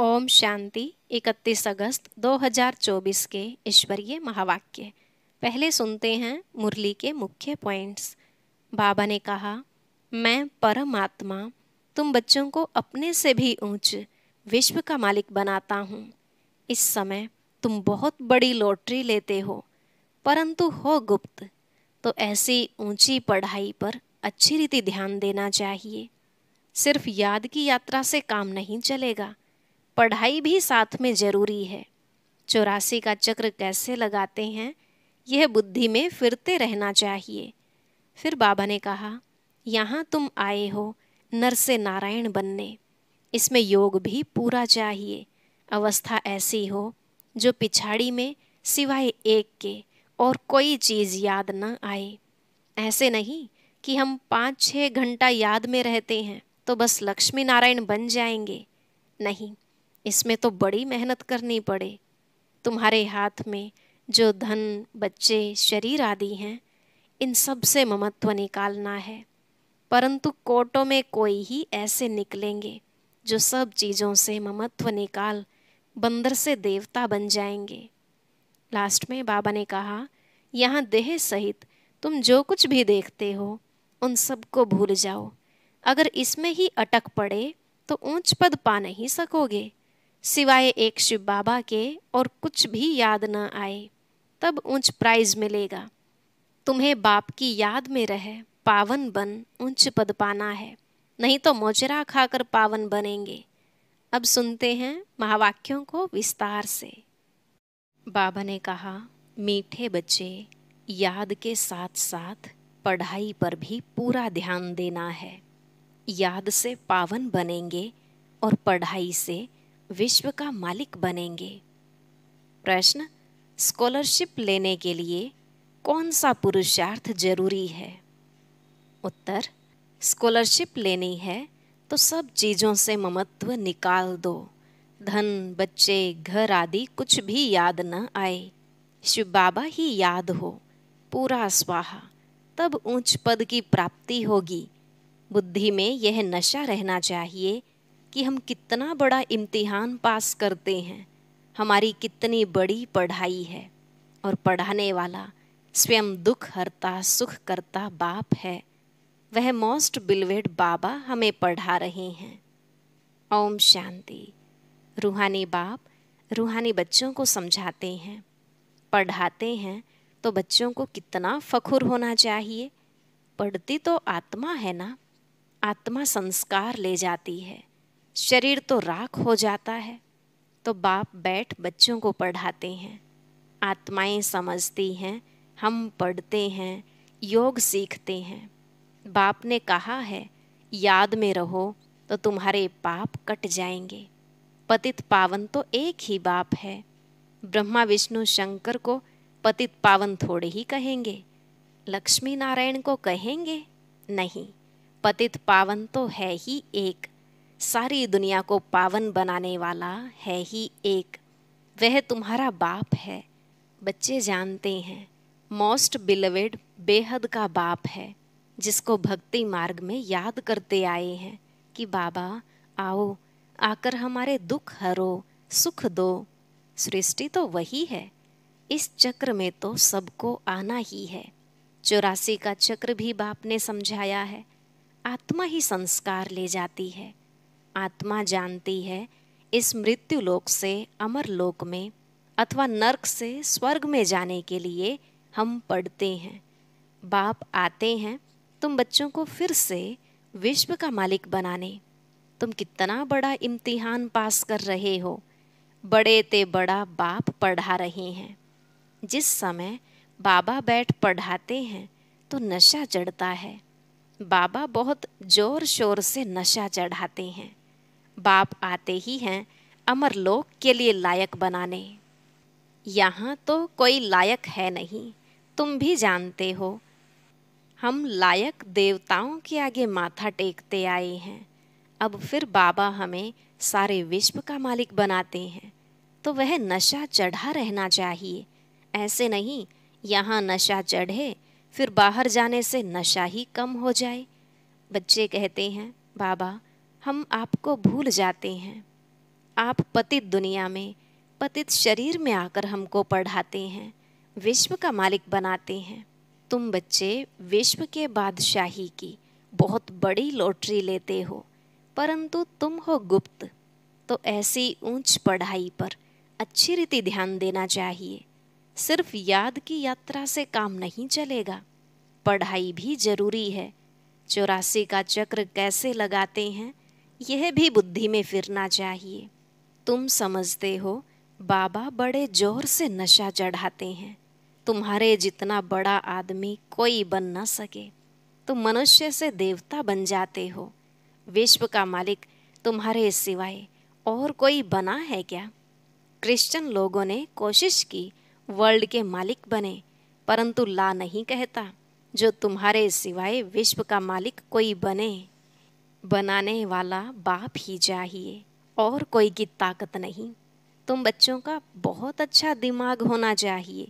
ओम शांति 31 अगस्त 2024 के ईश्वरीय महावाक्य पहले सुनते हैं मुरली के मुख्य पॉइंट्स बाबा ने कहा मैं परमात्मा तुम बच्चों को अपने से भी ऊंच विश्व का मालिक बनाता हूँ इस समय तुम बहुत बड़ी लॉटरी लेते हो परंतु हो गुप्त तो ऐसी ऊंची पढ़ाई पर अच्छी रीति ध्यान देना चाहिए सिर्फ याद की यात्रा से काम नहीं चलेगा पढ़ाई भी साथ में ज़रूरी है चौरासी का चक्र कैसे लगाते हैं यह बुद्धि में फिरते रहना चाहिए फिर बाबा ने कहा यहाँ तुम आए हो नर से नारायण बनने इसमें योग भी पूरा चाहिए अवस्था ऐसी हो जो पिछाड़ी में सिवाय एक के और कोई चीज़ याद न आए ऐसे नहीं कि हम पाँच छः घंटा याद में रहते हैं तो बस लक्ष्मी नारायण बन जाएंगे नहीं इसमें तो बड़ी मेहनत करनी पड़े तुम्हारे हाथ में जो धन बच्चे शरीर आदि हैं इन सब से ममत्व निकालना है परंतु कोटों में कोई ही ऐसे निकलेंगे जो सब चीज़ों से ममत्व निकाल बंदर से देवता बन जाएंगे लास्ट में बाबा ने कहा यहाँ देह सहित तुम जो कुछ भी देखते हो उन सबको भूल जाओ अगर इसमें ही अटक पड़े तो ऊंच पद पा नहीं सकोगे सिवाय एक शिव बाबा के और कुछ भी याद न आए तब ऊंच प्राइज मिलेगा तुम्हें बाप की याद में रह पावन बन ऊंच पद पाना है नहीं तो मोजरा खाकर पावन बनेंगे अब सुनते हैं महावाक्यों को विस्तार से बाबा ने कहा मीठे बच्चे याद के साथ साथ पढ़ाई पर भी पूरा ध्यान देना है याद से पावन बनेंगे और पढ़ाई से विश्व का मालिक बनेंगे प्रश्न स्कॉलरशिप लेने के लिए कौन सा पुरुषार्थ जरूरी है उत्तर स्कॉलरशिप लेनी है तो सब चीज़ों से ममत्व निकाल दो धन बच्चे घर आदि कुछ भी याद न आए शिव बाबा ही याद हो पूरा स्वाहा तब ऊंच पद की प्राप्ति होगी बुद्धि में यह नशा रहना चाहिए कि हम कितना बड़ा इम्तिहान पास करते हैं हमारी कितनी बड़ी पढ़ाई है और पढ़ाने वाला स्वयं दुख हरता सुख करता बाप है वह मोस्ट बिलवेड बाबा हमें पढ़ा रहे हैं ओम शांति रूहानी बाप रूहानी बच्चों को समझाते हैं पढ़ाते हैं तो बच्चों को कितना फखुर होना चाहिए पढ़ती तो आत्मा है ना आत्मा संस्कार ले जाती है शरीर तो राख हो जाता है तो बाप बैठ बच्चों को पढ़ाते हैं आत्माएं समझती हैं हम पढ़ते हैं योग सीखते हैं बाप ने कहा है याद में रहो तो तुम्हारे पाप कट जाएंगे पतित पावन तो एक ही बाप है ब्रह्मा विष्णु शंकर को पतित पावन थोड़े ही कहेंगे लक्ष्मी नारायण को कहेंगे नहीं पतित पावन तो है ही एक सारी दुनिया को पावन बनाने वाला है ही एक वह तुम्हारा बाप है बच्चे जानते हैं मोस्ट बिलवेड बेहद का बाप है जिसको भक्ति मार्ग में याद करते आए हैं कि बाबा आओ आकर हमारे दुख हरो सुख दो सृष्टि तो वही है इस चक्र में तो सबको आना ही है चौरासी का चक्र भी बाप ने समझाया है आत्मा ही संस्कार ले जाती है आत्मा जानती है इस मृत्यु लोक से अमर लोक में अथवा नरक से स्वर्ग में जाने के लिए हम पढ़ते हैं बाप आते हैं तुम बच्चों को फिर से विश्व का मालिक बनाने तुम कितना बड़ा इम्तिहान पास कर रहे हो बड़े ते बड़ा बाप पढ़ा रहे हैं जिस समय बाबा बैठ पढ़ाते हैं तो नशा चढ़ता है बाबा बहुत जोर शोर से नशा चढ़ाते हैं बाप आते ही हैं अमर लोक के लिए लायक बनाने यहाँ तो कोई लायक है नहीं तुम भी जानते हो हम लायक देवताओं के आगे माथा टेकते आए हैं अब फिर बाबा हमें सारे विश्व का मालिक बनाते हैं तो वह नशा चढ़ा रहना चाहिए ऐसे नहीं यहाँ नशा चढ़े फिर बाहर जाने से नशा ही कम हो जाए बच्चे कहते हैं बाबा हम आपको भूल जाते हैं आप पतित दुनिया में पतित शरीर में आकर हमको पढ़ाते हैं विश्व का मालिक बनाते हैं तुम बच्चे विश्व के बादशाही की बहुत बड़ी लॉटरी लेते हो परंतु तुम हो गुप्त तो ऐसी ऊंच पढ़ाई पर अच्छी रीति ध्यान देना चाहिए सिर्फ याद की यात्रा से काम नहीं चलेगा पढ़ाई भी जरूरी है चौरासी का चक्र कैसे लगाते हैं यह भी बुद्धि में फिरना चाहिए तुम समझते हो बाबा बड़े जोर से नशा चढ़ाते हैं तुम्हारे जितना बड़ा आदमी कोई बन ना सके तुम मनुष्य से देवता बन जाते हो विश्व का मालिक तुम्हारे सिवाय और कोई बना है क्या क्रिश्चियन लोगों ने कोशिश की वर्ल्ड के मालिक बने परंतु ला नहीं कहता जो तुम्हारे सिवाय विश्व का मालिक कोई बने बनाने वाला बाप ही चाहिए और कोई की ताकत नहीं तुम बच्चों का बहुत अच्छा दिमाग होना चाहिए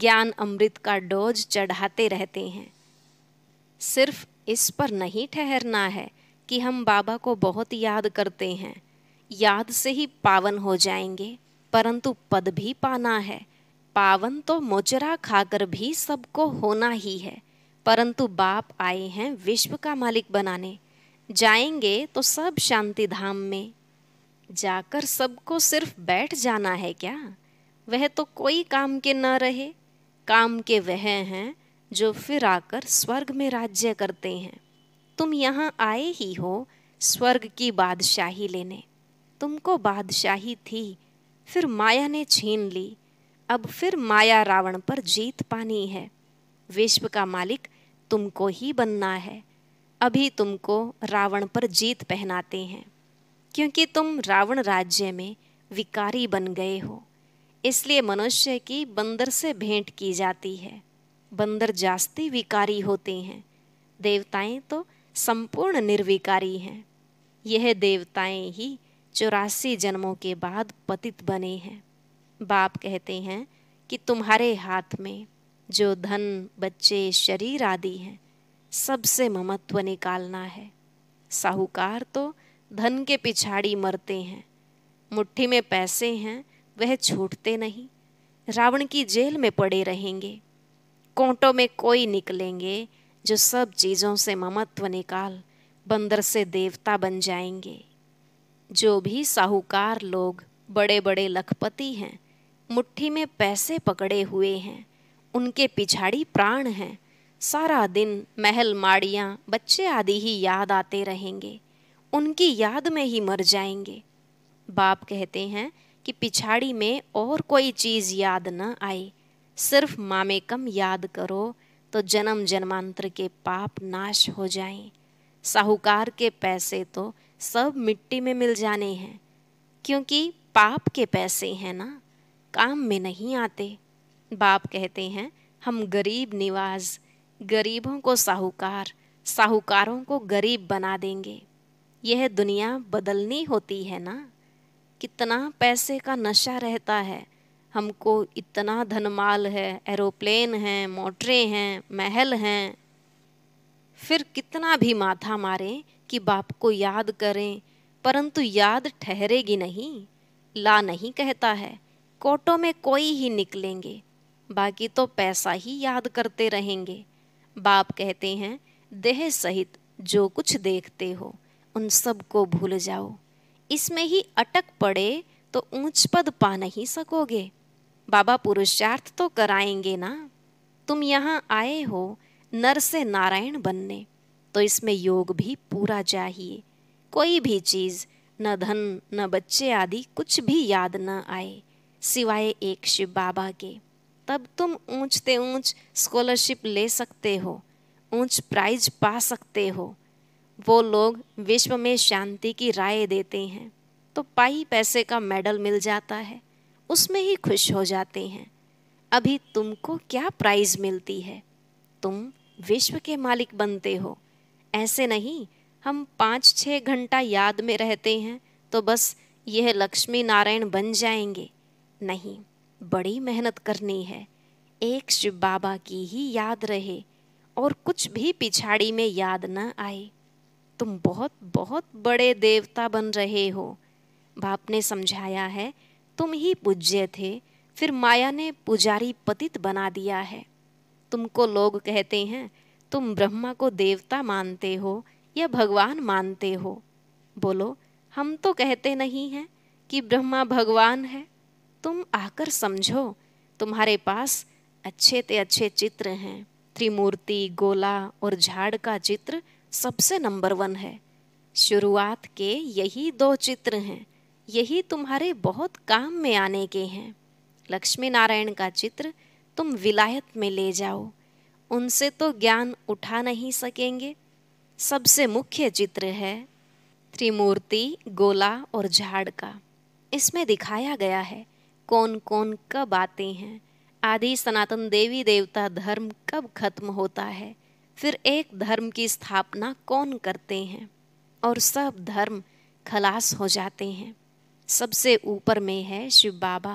ज्ञान अमृत का डोज चढ़ाते रहते हैं सिर्फ इस पर नहीं ठहरना है कि हम बाबा को बहुत याद करते हैं याद से ही पावन हो जाएंगे परंतु पद भी पाना है पावन तो मोचरा खाकर भी सबको होना ही है परंतु बाप आए हैं विश्व का मालिक बनाने जाएंगे तो सब शांति धाम में जाकर सबको सिर्फ बैठ जाना है क्या वह तो कोई काम के न रहे काम के वह हैं जो फिर आकर स्वर्ग में राज्य करते हैं तुम यहाँ आए ही हो स्वर्ग की बादशाही लेने तुमको बादशाही थी फिर माया ने छीन ली अब फिर माया रावण पर जीत पानी है विश्व का मालिक तुमको ही बनना है अभी तुमको रावण पर जीत पहनाते हैं क्योंकि तुम रावण राज्य में विकारी बन गए हो इसलिए मनुष्य की बंदर से भेंट की जाती है बंदर जास्ती विकारी होते हैं देवताएं तो संपूर्ण निर्विकारी हैं यह देवताएं ही चौरासी जन्मों के बाद पतित बने हैं बाप कहते हैं कि तुम्हारे हाथ में जो धन बच्चे शरीर आदि हैं सबसे ममत्व निकालना है साहूकार तो धन के पिछाड़ी मरते हैं मुट्ठी में पैसे हैं वह छूटते नहीं रावण की जेल में पड़े रहेंगे कोंटों में कोई निकलेंगे जो सब चीज़ों से ममत्व निकाल बंदर से देवता बन जाएंगे जो भी साहूकार लोग बड़े बड़े लखपति हैं मुट्ठी में पैसे पकड़े हुए हैं उनके पिछाड़ी प्राण हैं सारा दिन महल माड़ियाँ बच्चे आदि ही याद आते रहेंगे उनकी याद में ही मर जाएंगे बाप कहते हैं कि पिछाड़ी में और कोई चीज़ याद न आए सिर्फ मामे कम याद करो तो जन्म जन्मांतर के पाप नाश हो जाएं। साहूकार के पैसे तो सब मिट्टी में मिल जाने हैं क्योंकि पाप के पैसे हैं ना काम में नहीं आते बाप कहते हैं हम गरीब निवाज़ गरीबों को साहूकार साहूकारों को गरीब बना देंगे यह दुनिया बदलनी होती है ना कितना पैसे का नशा रहता है हमको इतना धनमाल है एरोप्लेन हैं मोटरें हैं महल हैं फिर कितना भी माथा मारें कि बाप को याद करें परंतु याद ठहरेगी नहीं ला नहीं कहता है कोटों में कोई ही निकलेंगे बाकी तो पैसा ही याद करते रहेंगे बाप कहते हैं देह सहित जो कुछ देखते हो उन सब को भूल जाओ इसमें ही अटक पड़े तो ऊंच पद पा नहीं सकोगे बाबा पुरुषार्थ तो कराएंगे ना तुम यहाँ आए हो नर से नारायण बनने तो इसमें योग भी पूरा चाहिए कोई भी चीज़ न धन न बच्चे आदि कुछ भी याद न आए सिवाय एक शिव बाबा के तब तुम ऊंचते ऊंच स्कॉलरशिप ले सकते हो ऊंच प्राइज पा सकते हो वो लोग विश्व में शांति की राय देते हैं तो पाई पैसे का मेडल मिल जाता है उसमें ही खुश हो जाते हैं अभी तुमको क्या प्राइज मिलती है तुम विश्व के मालिक बनते हो ऐसे नहीं हम पाँच छः घंटा याद में रहते हैं तो बस यह लक्ष्मी नारायण बन जाएंगे नहीं बड़ी मेहनत करनी है एक शिव बाबा की ही याद रहे और कुछ भी पिछाड़ी में याद न आए तुम बहुत बहुत बड़े देवता बन रहे हो बाप ने समझाया है तुम ही पूज्य थे फिर माया ने पुजारी पतित बना दिया है तुमको लोग कहते हैं तुम ब्रह्मा को देवता मानते हो या भगवान मानते हो बोलो हम तो कहते नहीं हैं कि ब्रह्मा भगवान है तुम आकर समझो तुम्हारे पास अच्छे ते अच्छे चित्र हैं त्रिमूर्ति गोला और झाड़ का चित्र सबसे नंबर वन है शुरुआत के यही दो चित्र हैं यही तुम्हारे बहुत काम में आने के हैं लक्ष्मी नारायण का चित्र तुम विलायत में ले जाओ उनसे तो ज्ञान उठा नहीं सकेंगे सबसे मुख्य चित्र है त्रिमूर्ति गोला और झाड़ का इसमें दिखाया गया है कौन कौन कब आते हैं आदि सनातन देवी देवता धर्म कब खत्म होता है फिर एक धर्म की स्थापना कौन करते हैं और सब धर्म खलास हो जाते हैं सबसे ऊपर में है शिव बाबा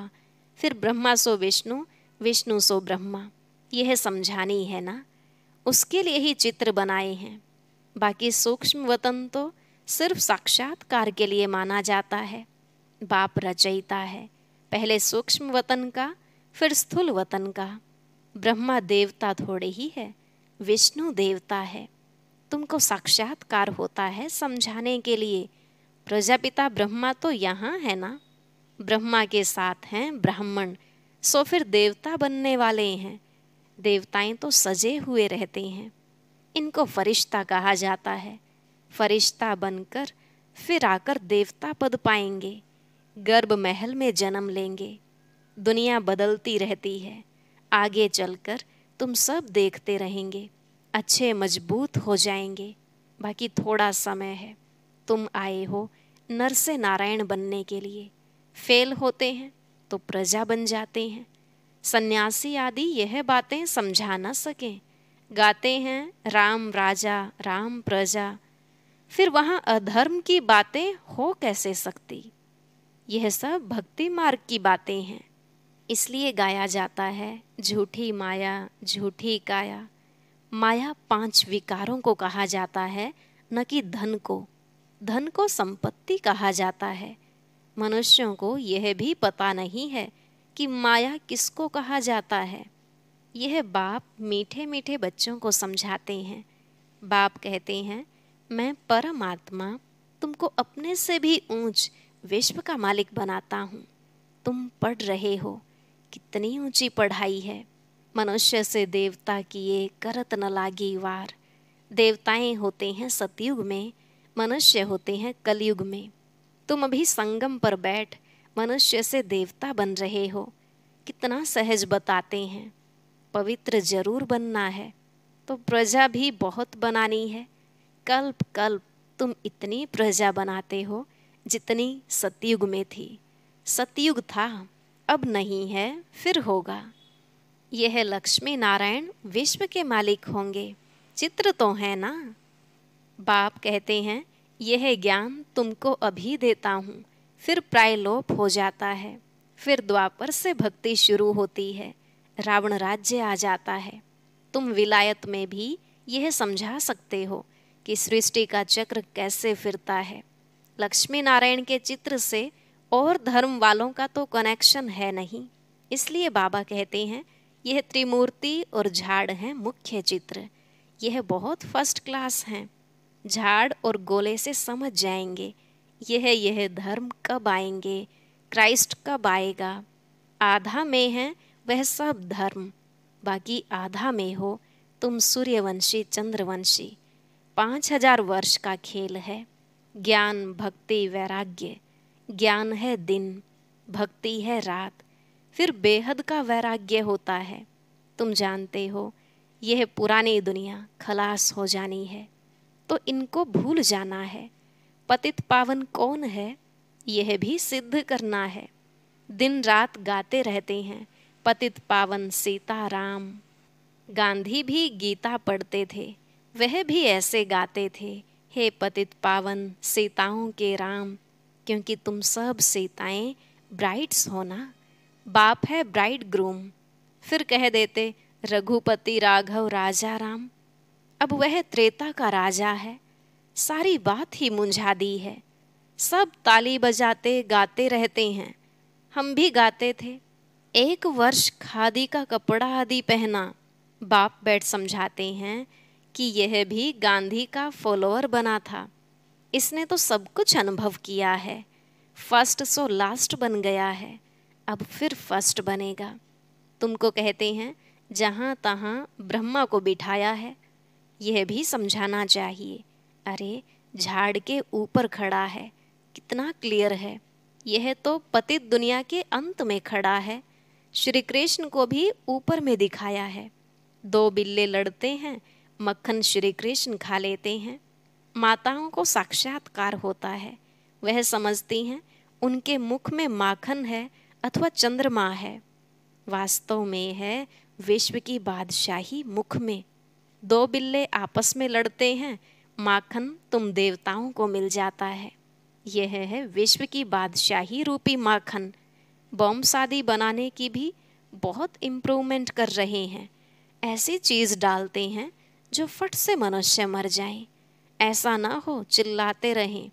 फिर ब्रह्मा सो विष्णु विष्णु सो ब्रह्मा यह समझानी है ना उसके लिए ही चित्र बनाए हैं बाकी सूक्ष्म वतन तो सिर्फ साक्षात्कार के लिए माना जाता है बाप रचयिता है पहले सूक्ष्म वतन का फिर स्थूल वतन का ब्रह्मा देवता थोड़े ही है विष्णु देवता है तुमको साक्षात्कार होता है समझाने के लिए प्रजापिता ब्रह्मा तो यहाँ है ना ब्रह्मा के साथ हैं ब्राह्मण सो फिर देवता बनने वाले हैं देवताएं तो सजे हुए रहते हैं इनको फरिश्ता कहा जाता है फरिश्ता बनकर फिर आकर देवता पद पाएंगे गर्भ महल में जन्म लेंगे दुनिया बदलती रहती है आगे चलकर तुम सब देखते रहेंगे अच्छे मजबूत हो जाएंगे बाकी थोड़ा समय है तुम आए हो नर से नारायण बनने के लिए फेल होते हैं तो प्रजा बन जाते हैं सन्यासी आदि यह बातें समझा ना सकें गाते हैं राम राजा राम प्रजा फिर वहाँ अधर्म की बातें हो कैसे सकती यह सब भक्ति मार्ग की बातें हैं इसलिए गाया जाता है झूठी माया झूठी काया माया पांच विकारों को कहा जाता है न कि धन को धन को संपत्ति कहा जाता है मनुष्यों को यह भी पता नहीं है कि माया किसको कहा जाता है यह बाप मीठे मीठे बच्चों को समझाते हैं बाप कहते हैं मैं परमात्मा तुमको अपने से भी ऊंच विश्व का मालिक बनाता हूँ तुम पढ़ रहे हो कितनी ऊंची पढ़ाई है मनुष्य से देवता किए करत न लागी वार देवताएं होते हैं सतयुग में मनुष्य होते हैं कलयुग में तुम अभी संगम पर बैठ मनुष्य से देवता बन रहे हो कितना सहज बताते हैं पवित्र जरूर बनना है तो प्रजा भी बहुत बनानी है कल्प कल्प तुम इतनी प्रजा बनाते हो जितनी सतयुग में थी सतयुग था अब नहीं है फिर होगा यह लक्ष्मी नारायण विश्व के मालिक होंगे चित्र तो है ना बाप कहते हैं यह ज्ञान तुमको अभी देता हूँ फिर प्रायलोप हो जाता है फिर द्वापर से भक्ति शुरू होती है रावण राज्य आ जाता है तुम विलायत में भी यह समझा सकते हो कि सृष्टि का चक्र कैसे फिरता है लक्ष्मी नारायण के चित्र से और धर्म वालों का तो कनेक्शन है नहीं इसलिए बाबा कहते हैं यह त्रिमूर्ति और झाड़ हैं मुख्य चित्र यह बहुत फर्स्ट क्लास हैं झाड़ और गोले से समझ जाएंगे यह यह धर्म कब आएंगे क्राइस्ट कब आएगा आधा में है वह सब धर्म बाकी आधा में हो तुम सूर्यवंशी चंद्रवंशी पाँच हजार वर्ष का खेल है ज्ञान भक्ति वैराग्य ज्ञान है दिन भक्ति है रात फिर बेहद का वैराग्य होता है तुम जानते हो यह पुरानी दुनिया खलास हो जानी है तो इनको भूल जाना है पतित पावन कौन है यह भी सिद्ध करना है दिन रात गाते रहते हैं पतित पावन सीता राम गांधी भी गीता पढ़ते थे वह भी ऐसे गाते थे हे पतित पावन सीताओं के राम क्योंकि तुम सब सीताएं ब्राइड्स हो ना बाप है ब्राइड ग्रूम फिर कह देते रघुपति राघव राजा राम अब वह त्रेता का राजा है सारी बात ही मुंझा दी है सब ताली बजाते गाते रहते हैं हम भी गाते थे एक वर्ष खादी का कपड़ा आदि पहना बाप बैठ समझाते हैं कि यह भी गांधी का फॉलोअर बना था इसने तो सब कुछ अनुभव किया है फर्स्ट सो लास्ट बन गया है अब फिर फर्स्ट बनेगा तुमको कहते हैं जहाँ तहाँ ब्रह्मा को बिठाया है यह भी समझाना चाहिए अरे झाड़ के ऊपर खड़ा है कितना क्लियर है यह तो पतित दुनिया के अंत में खड़ा है श्री कृष्ण को भी ऊपर में दिखाया है दो बिल्ले लड़ते हैं मक्खन श्री कृष्ण खा लेते हैं माताओं को साक्षात्कार होता है वह समझती हैं उनके मुख में माखन है अथवा चंद्रमा है वास्तव में है विश्व की बादशाही मुख में दो बिल्ले आपस में लड़ते हैं माखन तुम देवताओं को मिल जाता है यह है विश्व की बादशाही रूपी माखन बॉम्ब शादी बनाने की भी बहुत इम्प्रूवमेंट कर रहे हैं ऐसी चीज़ डालते हैं जो फट से मनुष्य मर जाए ऐसा ना हो चिल्लाते रहें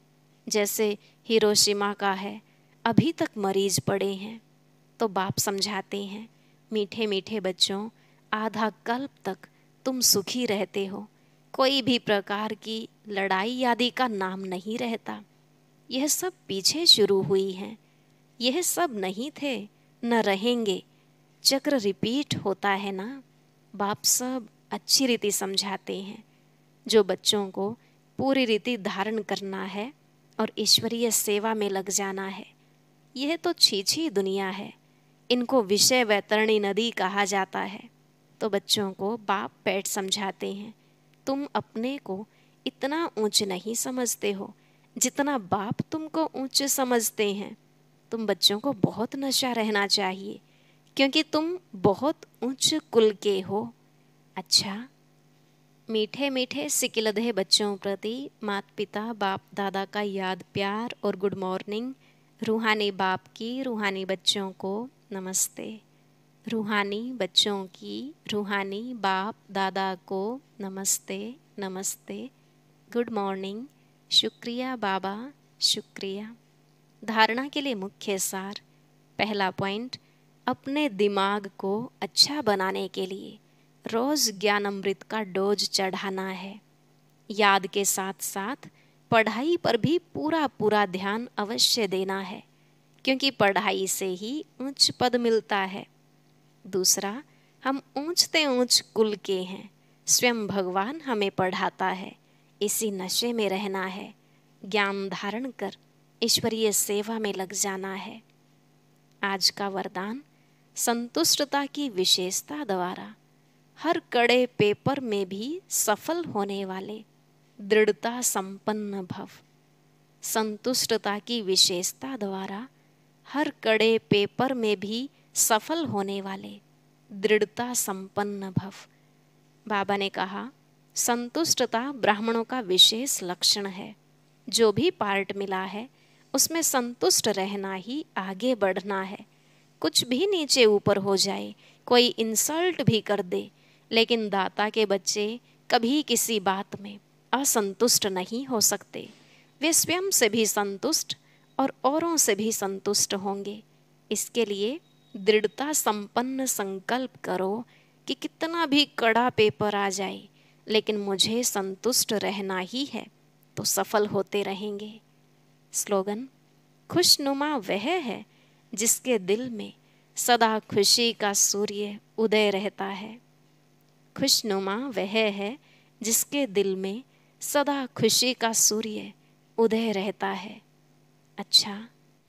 जैसे हिरोशिमा का है अभी तक मरीज पड़े हैं तो बाप समझाते हैं मीठे मीठे बच्चों आधा कल्प तक तुम सुखी रहते हो कोई भी प्रकार की लड़ाई आदि का नाम नहीं रहता यह सब पीछे शुरू हुई हैं यह सब नहीं थे न रहेंगे चक्र रिपीट होता है ना बाप सब अच्छी रीति समझाते हैं जो बच्चों को पूरी रीति धारण करना है और ईश्वरीय सेवा में लग जाना है यह तो छीछी दुनिया है इनको विषय वैतरणी नदी कहा जाता है तो बच्चों को बाप पेट समझाते हैं तुम अपने को इतना ऊंच नहीं समझते हो जितना बाप तुमको ऊंच समझते हैं तुम बच्चों को बहुत नशा रहना चाहिए क्योंकि तुम बहुत ऊंच कुल के हो अच्छा मीठे मीठे सिकिलदहे बच्चों प्रति मात पिता बाप दादा का याद प्यार और गुड मॉर्निंग रूहानी बाप की रूहानी बच्चों को नमस्ते रूहानी बच्चों की रूहानी बाप दादा को नमस्ते नमस्ते गुड मॉर्निंग शुक्रिया बाबा शुक्रिया धारणा के लिए मुख्य सार पहला पॉइंट अपने दिमाग को अच्छा बनाने के लिए रोज़ ज्ञान अमृत का डोज चढ़ाना है याद के साथ साथ पढ़ाई पर भी पूरा पूरा ध्यान अवश्य देना है क्योंकि पढ़ाई से ही ऊंच पद मिलता है दूसरा हम ऊंचते ऊंच कुल के हैं स्वयं भगवान हमें पढ़ाता है इसी नशे में रहना है ज्ञान धारण कर ईश्वरीय सेवा में लग जाना है आज का वरदान संतुष्टता की विशेषता द्वारा हर कड़े पेपर में भी सफल होने वाले दृढ़ता संपन्न भव संतुष्टता की विशेषता द्वारा हर कड़े पेपर में भी सफल होने वाले दृढ़ता संपन्न भव बाबा ने कहा संतुष्टता ब्राह्मणों का विशेष लक्षण है जो भी पार्ट मिला है उसमें संतुष्ट रहना ही आगे बढ़ना है कुछ भी नीचे ऊपर हो जाए कोई इंसल्ट भी कर दे लेकिन दाता के बच्चे कभी किसी बात में असंतुष्ट नहीं हो सकते वे स्वयं से भी संतुष्ट और औरों से भी संतुष्ट होंगे इसके लिए दृढ़ता संपन्न संकल्प करो कि कितना भी कड़ा पेपर आ जाए लेकिन मुझे संतुष्ट रहना ही है तो सफल होते रहेंगे स्लोगन खुशनुमा वह है जिसके दिल में सदा खुशी का सूर्य उदय रहता है खुशनुमा वह है जिसके दिल में सदा खुशी का सूर्य उदय रहता है अच्छा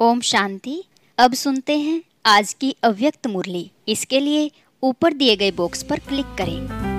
ओम शांति अब सुनते हैं आज की अव्यक्त मुरली इसके लिए ऊपर दिए गए बॉक्स पर क्लिक करें